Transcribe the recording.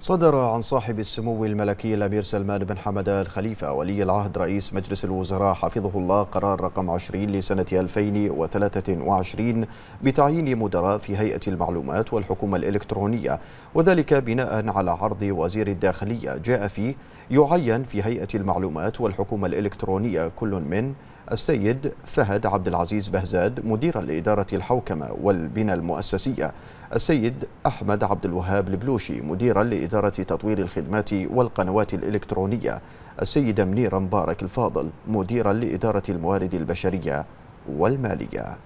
صدر عن صاحب السمو الملكي الأمير سلمان بن حمد الخليفة خليفة ولي العهد رئيس مجلس الوزراء حفظه الله قرار رقم 20 لسنة 2023 بتعيين مدراء في هيئة المعلومات والحكومة الإلكترونية وذلك بناء على عرض وزير الداخلية جاء فيه يعين في هيئة المعلومات والحكومة الإلكترونية كل من السيد فهد عبد العزيز بهزاد مدير الإدارة الحوكمة والبنى المؤسسية السيد أحمد عبد الوهاب البلوشي مديرا لإدارة تطوير الخدمات والقنوات الإلكترونية السيدة منيرة مبارك الفاضل مديرا لإدارة الموارد البشرية والمالية